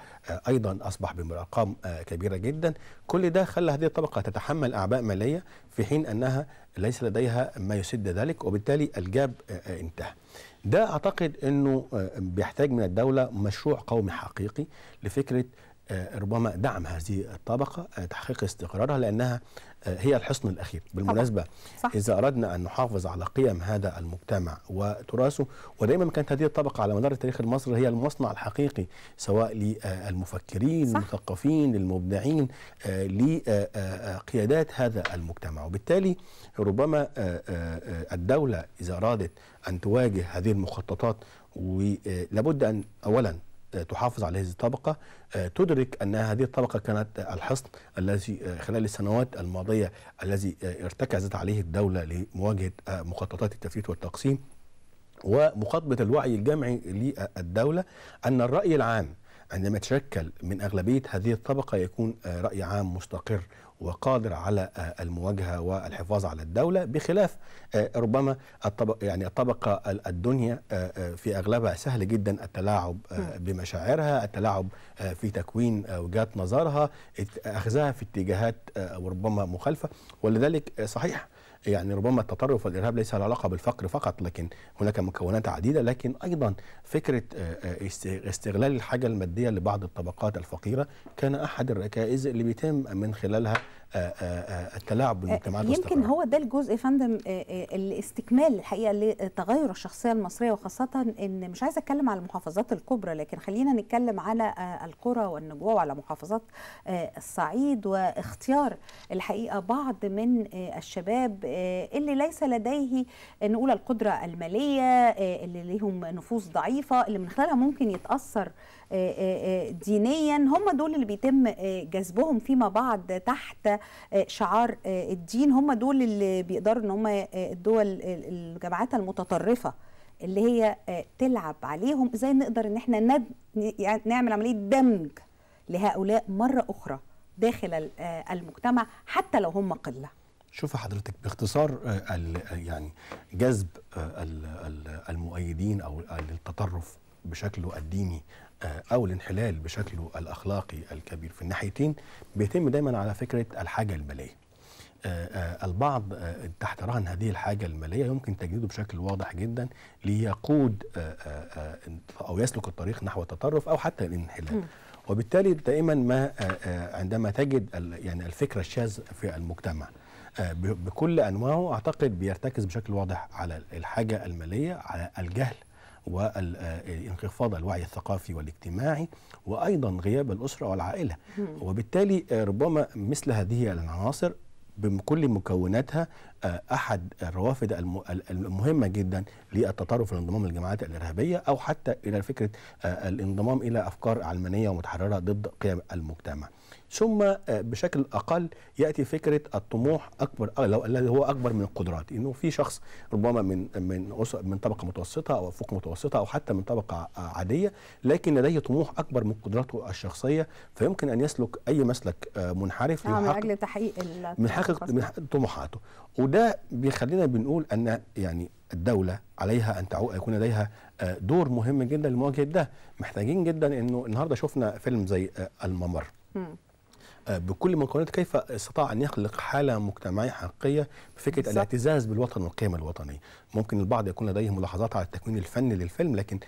ايضا اصبح بارقام كبيره جدا، كل ده خلى هذه الطبقه تتحمل اعباء ماليه في حين انها ليس لديها ما يسد ذلك وبالتالي الجاب انتهى. ده اعتقد انه آه، بيحتاج من الدوله مشروع قومي حقيقي لفكره آه، ربما دعم هذه الطبقه آه، تحقيق استقرارها لانها هي الحصن الأخير بالمناسبة صح. إذا أردنا أن نحافظ على قيم هذا المجتمع وتراثه ودائما كانت هذه الطبقة على مدار التاريخ المصري هي المصنع الحقيقي سواء للمفكرين المثقفين للمبدعين آه، لقيادات هذا المجتمع وبالتالي ربما آه، آه، الدولة إذا أرادت أن تواجه هذه المخططات ولابد أن أولا تحافظ على هذه الطبقة آه، تدرك أن هذه الطبقة كانت الحصن الذي آه، خلال السنوات الماضية الذي آه، ارتكزت عليه الدولة لمواجهة مخططات التفريط والتقسيم ومخاطبة الوعي الجمعي للدولة أن الرأي العام عندما يتشكل من أغلبية هذه الطبقة يكون رأي عام مستقر وقادر على آه، المواجهه والحفاظ على الدوله بخلاف آه، ربما الطبق يعني الطبقه الدنيا آه، في اغلبها سهل جدا التلاعب بمشاعرها، التلاعب في تكوين وجهات نظرها، اخذها في اتجاهات وربما مخالفه ولذلك صحيح يعني ربما التطرف والارهاب ليس له علاقه بالفقر فقط لكن هناك مكونات عديده لكن ايضا فكره آه، آه، استغلال الحاجه الماديه لبعض الطبقات الفقيره كان احد الركائز اللي بيتم من خلالها آه، آه، آه، التلاعب بالمجتمعات يمكن هو ده الجزء يا فندم الاستكمال الحقيقه لتغير الشخصيه المصريه وخاصه ان مش عايزه اتكلم على المحافظات الكبرى لكن خلينا نتكلم على القرى والنجوى وعلى محافظات الصعيد واختيار الحقيقه بعض من الشباب اللي ليس لديه نقول القدره الماليه اللي ليهم نفوس ضعيفه اللي من خلالها ممكن يتاثر دينيا هم دول اللي بيتم جذبهم فيما بعد تحت آه، شعار آه، الدين هم دول اللي بيقدروا ان هم آه، الدول الجماعات المتطرفه اللي هي تلعب عليهم ازاي نقدر ان احنا ند... نعمل عمليه دمج لهؤلاء مره اخرى داخل المجتمع حتى لو هم قله شوف حضرتك باختصار يعني جذب المؤيدين او التطرف بشكله الديني او الانحلال بشكله الاخلاقي الكبير في الناحيتين بيتم دايما على فكره الحاجه الماليه آه، آه، البعض آه، تحت رهن هذه الحاجة المالية يمكن تجديده بشكل واضح جدا ليقود أو يسلك الطريق نحو التطرف أو حتى الانحلال وبالتالي دائما ما عندما تجد يعني الفكرة الشاذ في المجتمع بكل أنواعه أعتقد بيرتكز بشكل واضح على الحاجة المالية على الجهل وانخفاض آه، الوعي الثقافي والاجتماعي وايضا غياب الاسره والعائله وبالتالي آه، ربما مثل هذه العناصر بكل مكوناتها احد الروافد المهمه جدا للتطرف الانضمام للجماعات الارهابيه او حتى الى فكره آه، الانضمام الى افكار علمانيه ومتحرره ضد قيم المجتمع. ثم آه، بشكل اقل ياتي فكره الطموح اكبر آه، لو الذي هو اكبر من القدرات انه في شخص ربما من من من طبقه متوسطه او فوق متوسطه او حتى من طبقه عاديه لكن لديه طموح اكبر من قدراته الشخصيه فيمكن ان يسلك اي مسلك منحرف من اجل تحقيق من حقق طموحاته ودا ده بيخلينا بنقول ان يعني الدوله عليها ان تعو... يكون لديها آه، دور مهم جدا لمواجهه ده محتاجين جدا انه النهارده شفنا فيلم زي آه، الممر آه، بكل مكونات كيف استطاع ان يخلق حاله مجتمعيه حقيقيه بفكره الاعتزاز بالوطن والقيمه الوطنيه ممكن البعض يكون لديه ملاحظات على التكوين الفني للفيلم لكن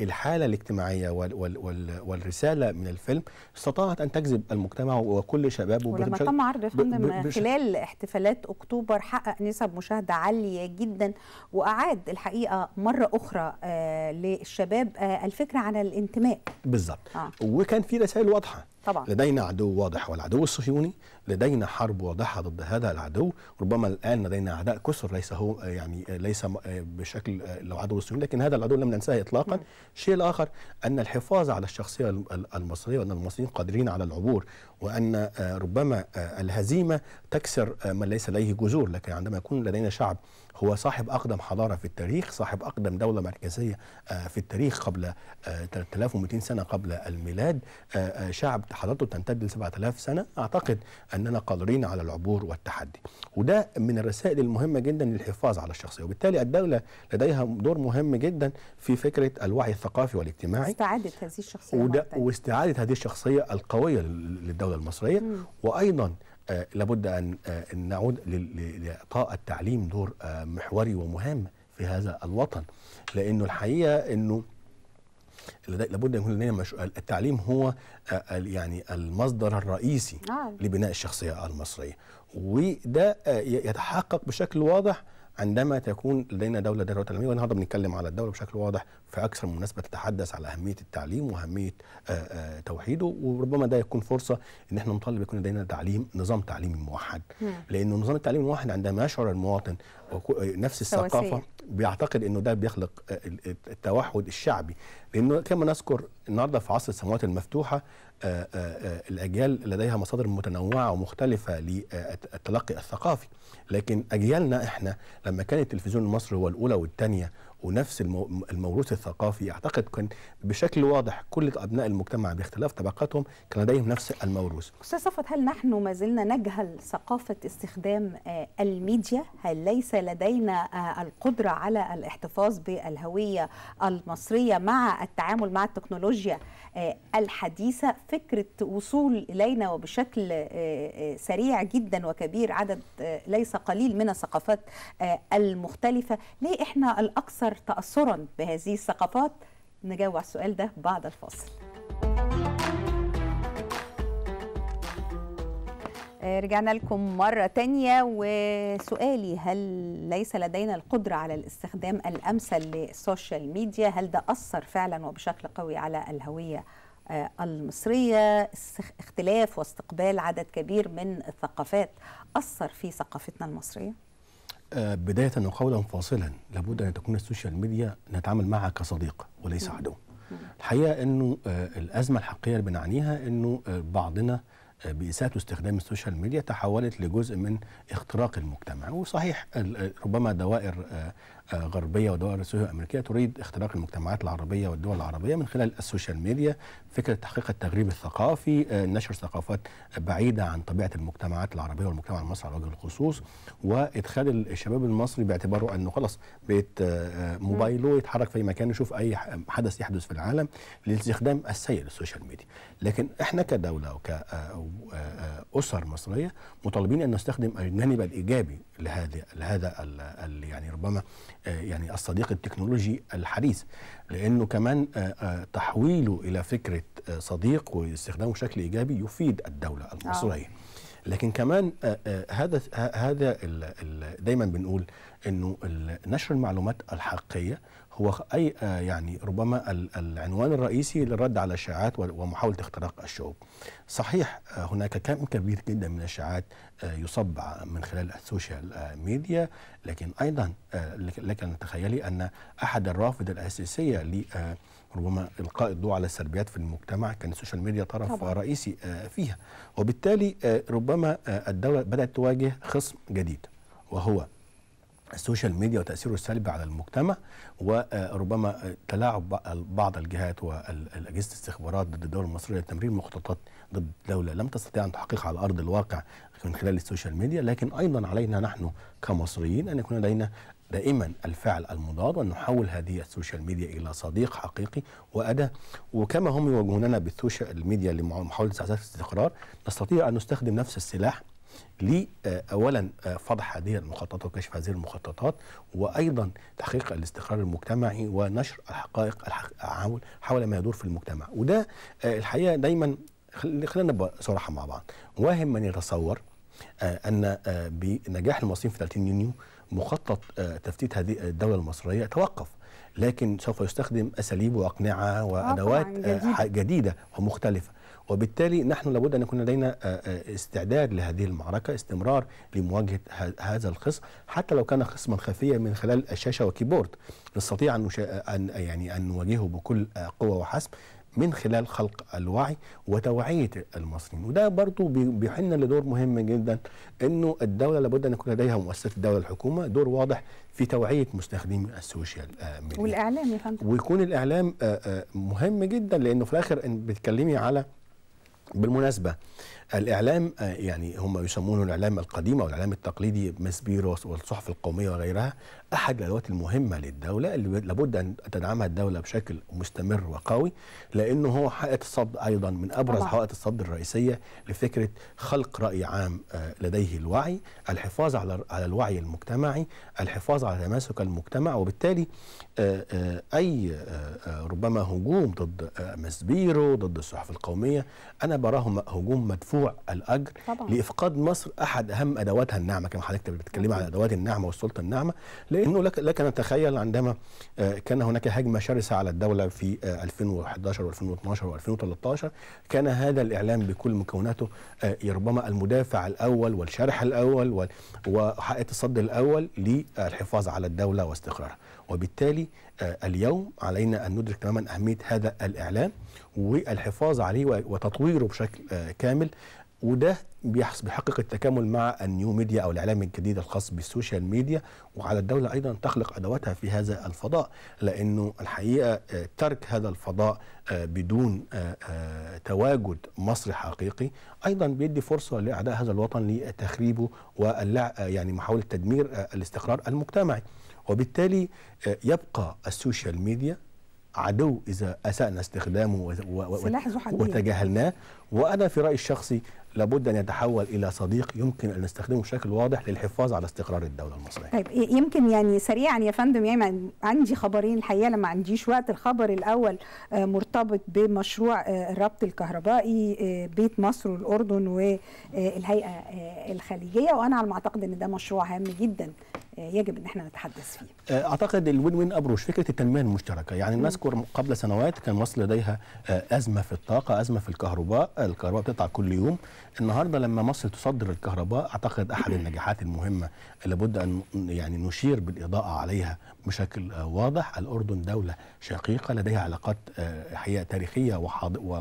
الحاله الاجتماعيه وال وال وال والرساله من الفيلم استطاعت ان تجذب المجتمع وكل شبابه ولما تم عرض فندم خلال احتفالات اكتوبر حقق نسب مشاهده عاليه جدا واعاد الحقيقه مره اخرى آه للشباب آه الفكره عن الانتماء بالظبط آه. وكان في رسائل واضحه طبعا لدينا عدو واضح والعدو الصهيوني لدينا حرب واضحه ضد هذا العدو ربما الان لدينا اعداء كثر ليس هو يعني ليس بشكل لو عدو الصهيوني لكن هذا العدو لم ننساه اطلاقا الشيء الاخر ان الحفاظ على الشخصيه المصريه وان المصريين قادرين على العبور وان آه، ربما آه، الهزيمه تكسر آه، من ليس لديه جذور لكن عندما يكون لدينا شعب هو صاحب أقدم حضارة في التاريخ صاحب أقدم دولة مركزية آه، في التاريخ قبل 3200 آه، سنة قبل الميلاد آه، شعب حضارته تمتد ل 7000 سنة أعتقد أننا قادرين على العبور والتحدي وده من الرسائل المهمة جدا للحفاظ على الشخصية وبالتالي الدولة لديها دور مهم جدا في فكرة الوعي الثقافي والاجتماعي استعادة هذه الشخصية واستعادة هذه الشخصية القوية للدولة المصرية وأيضا آه، لابد أن آه، نعود لإعطاء التعليم دور آه، محوري ومهم في هذا الوطن لأنه الحقيقة أنه لابد ان يكون لدينا التعليم هو يعني المصدر الرئيسي نعم. لبناء الشخصيه المصريه وده يتحقق بشكل واضح عندما تكون لدينا دوله داريه تعليميه والنهارده بنتكلم على الدوله بشكل واضح في اكثر من مناسبه تتحدث على اهميه التعليم واهميه آه، آه، توحيده وربما ده يكون فرصه ان احنا نطالب يكون لدينا تعليم نظام تعليمي موحد لانه نظام التعليم الموحد عندما يشعر المواطن آه، نفس الثقافه بيعتقد انه ده بيخلق التوحد الشعبي لانه كما نذكر النهارده في عصر السماوات المفتوحه آه، آه، آه، الأجيال لديها مصادر متنوعة ومختلفة للتلقي الثقافي لكن أجيالنا إحنا لما كان التلفزيون المصري هو الأولى والثانية ونفس الموروث الثقافي اعتقد كان بشكل واضح كل ابناء المجتمع باختلاف طبقاتهم كان لديهم نفس الموروث استاذ صفوت هل نحن ما زلنا نجهل ثقافه استخدام آه، الميديا هل ليس لدينا آه، القدره على الاحتفاظ بالهويه المصريه مع التعامل مع التكنولوجيا آه، الحديثه فكره وصول الينا وبشكل سريع جدا وكبير عدد ليس قليل من الثقافات المختلفه ليه احنا الاكثر الاخر تأثرا بهذه الثقافات نجاوب على السؤال ده بعد الفاصل آه، رجعنا لكم مرة تانية وسؤالي هل ليس لدينا القدرة على الاستخدام الأمثل للسوشيال ميديا هل ده أثر فعلا وبشكل قوي على الهوية آه، المصرية اختلاف واستقبال عدد كبير من الثقافات أثر في ثقافتنا المصرية؟ بداية وقولا فاصلا لابد أن تكون السوشيال ميديا نتعامل معها كصديق وليس نعم. عدو نعم. الحقيقة أنه آه، الأزمة الحقيقية اللي بنعانيها أنه آه، بعضنا آه، بإساءة استخدام السوشيال ميديا تحولت لجزء من اختراق المجتمع وصحيح ربما دوائر غربية ودوائر سوية أمريكية تريد اختراق المجتمعات العربية والدول العربية من خلال السوشيال ميديا فكره تحقيق التغريب الثقافي آه، نشر ثقافات بعيده عن طبيعه المجتمعات العربيه والمجتمع المصري على وجه الخصوص وادخال الشباب المصري باعتباره انه خلاص بيت آه، آه، موبايله يتحرك في اي مكان يشوف اي حدث يحدث في العالم للاستخدام السيء للسوشيال ميديا لكن احنا كدوله وكاسر مصريه مطالبين ان نستخدم الجانب الايجابي لهذا لهذا يعني ربما يعني الصديق التكنولوجي الحديث لانه كمان آه، آه، تحويله الى فكره آه، صديق واستخدامه بشكل ايجابي يفيد الدوله المصريه لكن كمان هذا هذا دايما بنقول انه نشر المعلومات الحقيقيه هو أي آه، يعني ربما العنوان الرئيسي للرد على الشائعات ومحاولة اختراق الشعوب صحيح آه، هناك كم كبير جدا من الشائعات آه، يصب من خلال السوشيال ميديا لكن أيضا لك أن تتخيلي أن أحد الرافد الأساسية ل ربما القاء الضوء على السلبيات في المجتمع كان السوشيال ميديا طرف طبعا. رئيسي فيها وبالتالي ربما الدوله بدات تواجه خصم جديد وهو السوشيال ميديا وتأثيره السلبي على المجتمع وربما تلاعب بعض الجهات والأجهزة الاستخبارات ضد الدولة المصرية لتمرير مخططات ضد الدولة لم تستطيع أن تحققها على أرض الواقع من خلال السوشيال ميديا لكن أيضا علينا نحن كمصريين أن يكون لدينا دائما الفعل المضاد وأن نحول هذه السوشيال ميديا إلى صديق حقيقي وأداة وكما هم يواجهوننا بالسوشيال ميديا لمحاولة استعزاز الاستقرار نستطيع أن نستخدم نفس السلاح لأولا آه، آه، فضح هذه المخططات وكشف هذه المخططات وأيضا تحقيق الاستقرار المجتمعي ونشر الحقائق حول, حول ما يدور في المجتمع وده آه، الحقيقة دايما خلينا نبقى صراحة مع بعض واهم من يتصور أن بنجاح المصريين في 30 يونيو مخطط تفتيت هذه الدولة المصرية توقف لكن سوف يستخدم أساليب وأقنعة وأدوات جديدة ومختلفة وبالتالي نحن لابد أن يكون لدينا آه، آه، استعداد لهذه المعركة استمرار لمواجهة هذا الخصم حتى لو كان خصما خفيا من خلال الشاشة وكيبورد نستطيع أن, أن يعني أن نواجهه بكل آه، قوة وحسم من خلال خلق الوعي وتوعية المصريين وده برضو بيحن لدور مهم جدا انه الدولة لابد ان يكون لديها مؤسسة الدولة الحكومة دور واضح في توعية مستخدمي السوشيال ميديا والإعلام يا فندم ويكون الإعلام مهم جدا لأنه في الآخر بتتكلمي على بالمناسبة الاعلام آه، يعني هم يسمونه الاعلام القديم او الاعلام التقليدي مسبيروس والصحف القوميه وغيرها احد الادوات المهمه للدوله اللي لابد ان تدعمها الدوله بشكل مستمر وقوي لانه هو حائط الصد ايضا من ابرز حوائط الصد الرئيسيه لفكره خلق راي عام آه، لديه الوعي، الحفاظ على على الوعي المجتمعي، الحفاظ على تماسك المجتمع وبالتالي آه، اي ربما هجوم ضد مسبيرو ضد الصحف القوميه انا براه هجوم مدفوع موضوع الاجر طبعا. لافقاد مصر احد اهم ادواتها الناعمه كما حضرتك بتتكلمي عن ادوات الناعمه والسلطه الناعمه لانه لك ان نتخيل عندما آه، كان هناك هجمه شرسه على الدوله في 2011 و2012 و2013 كان هذا الاعلام بكل مكوناته آه، ربما المدافع الاول والشارح الاول وحقيقه الصد الاول للحفاظ على الدوله واستقرارها وبالتالي آه، اليوم علينا أن ندرك تماما أهمية هذا الإعلام والحفاظ عليه وتطويره بشكل آه، كامل وده بيحقق التكامل مع النيو ميديا او الاعلام الجديد الخاص بالسوشيال ميديا وعلى الدوله ايضا تخلق ادواتها في هذا الفضاء لانه الحقيقه آه، ترك هذا الفضاء بدون تواجد مصري حقيقي ايضا بيدي فرصه لاعداء هذا الوطن لتخريبه و يعني محاوله تدمير الاستقرار المجتمعي. وبالتالي آه، يبقى السوشيال ميديا عدو إذا أسأنا استخدامه سلاح ذو حدين وتجاهلناه وأنا في رأيي الشخصي لابد أن يتحول إلى صديق يمكن أن نستخدمه بشكل واضح للحفاظ على استقرار الدولة المصرية طيب يمكن يعني سريعا يا فندم يعني عندي خبرين الحقيقة لما عنديش وقت الخبر الأول آه، مرتبط بمشروع آه، الربط الكهربائي بيت مصر والأردن والهيئة الخليجية وأنا على ما أعتقد أن ده مشروع هام جدا يجب ان احنا نتحدث فيه. آه، اعتقد الوين وين ابروش فكره التنميه المشتركه يعني نذكر قبل سنوات كان مصر لديها آه، ازمه في الطاقه ازمه في الكهرباء الكهرباء بتقطع كل يوم النهارده لما مصر تصدر الكهرباء اعتقد احد النجاحات المهمه اللي بد ان يعني نشير بالاضاءه عليها بشكل آه، واضح الاردن دوله شقيقه لديها علاقات آه، حقيقه تاريخيه وحاض و و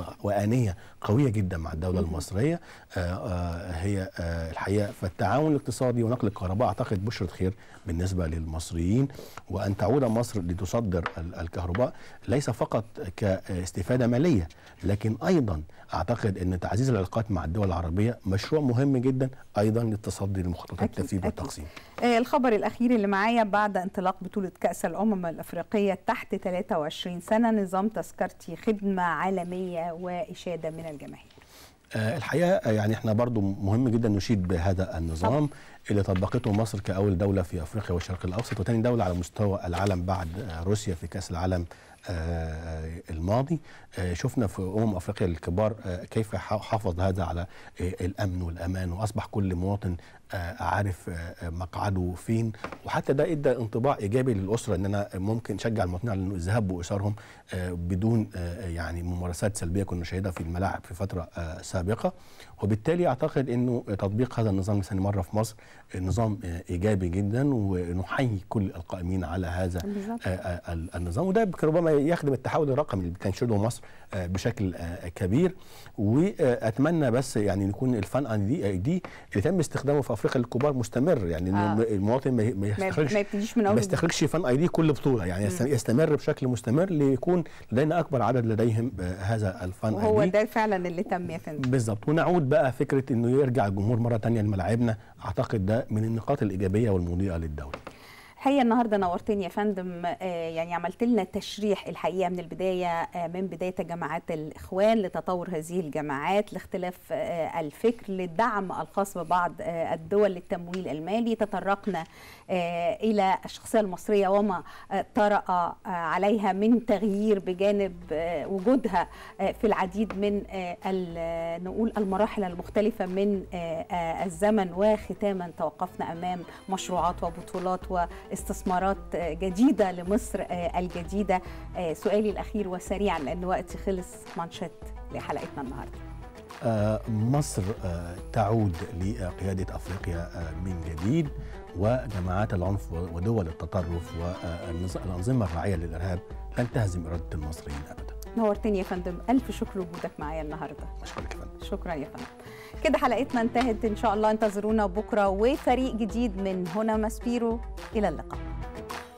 و وانيه قويه جدا مع الدوله المصريه آه، هي الحقيقه فالتعاون الاقتصادي ونقل الكهرباء اعتقد بشره خير بالنسبه للمصريين وان تعود مصر لتصدر الكهرباء ليس فقط كاستفاده ماليه لكن ايضا اعتقد ان تعزيز العلاقات مع الدول العربيه مشروع مهم جدا ايضا للتصدي لمخططات الترتيب والتقسيم. آه، الخبر الاخير اللي معايا بعد انطلاق بطوله كاس الامم الافريقيه تحت 23 سنه نظام تذكرتي خدمه عالميه واشاده من الجماهير. آه، الحقيقه آه، يعني احنا برضو مهم جدا نشيد بهذا النظام اللي طبقته مصر كاول دوله في افريقيا والشرق الاوسط وثاني دوله على مستوى العالم بعد روسيا في كاس العالم آه، الماضي آه، شفنا في أمم أفريقيا الكبار آه، كيف حافظ هذا على الأمن والأمان وأصبح كل مواطن آه، عارف آه، آه، مقعده فين وحتى ده ادى انطباع ايجابي للاسره ان انا ممكن اشجع المواطنين على الذهاب وايثارهم بدون يعني ممارسات سلبيه كنا شاهدها في الملاعب في فتره سابقه وبالتالي اعتقد انه تطبيق هذا النظام لثاني مره في مصر نظام ايجابي جدا ونحيي كل القائمين على هذا النظام وده ربما يخدم التحول الرقمي اللي بتنشده مصر آه، بشكل آه، كبير واتمنى بس يعني يكون الفن ان دي دي اللي تم استخدامه في افريقيا الكبار مستمر يعني آه. المواطن ما يستخرجش ما يبتديش ما يستخرجش فان اي دي كل بطوله يعني م. يستمر بشكل مستمر ليكون لدينا اكبر عدد لديهم آه، هذا الفن وهو ده فعلا اللي تم يا فندم بالظبط ونعود بقى فكره انه يرجع الجمهور مره ثانيه لملاعبنا اعتقد ده من النقاط الايجابيه والمضيئه للدوله الحقيقه النهارده نورتني يا فندم آه، يعني عملت لنا تشريح الحقيقه من البدايه آه، من بدايه جماعات الاخوان لتطور هذه الجماعات لاختلاف آه، الفكر للدعم الخاص ببعض الدول للتمويل المالي تطرقنا الى الشخصيه المصريه وما طرأ عليها من تغيير بجانب وجودها في العديد من نقول المراحل المختلفه من الزمن وختاما توقفنا امام مشروعات وبطولات و استثمارات آه، جديدة لمصر آه، الجديدة آه، سؤالي الأخير وسريعا لأن وقت خلص مانشيت لحلقتنا النهاردة مصر تعود لقيادة أفريقيا من جديد وجماعات العنف ودول التطرف والأنظمة الراعية للإرهاب لن تهزم إرادة المصريين أبدا نورتني يا فندم ألف شكر وجودك معايا النهاردة أشكرك يا فندم شكرا يا فندم كده حلقتنا انتهت ان شاء الله انتظرونا بكره وفريق جديد من هنا ماسبيرو الى اللقاء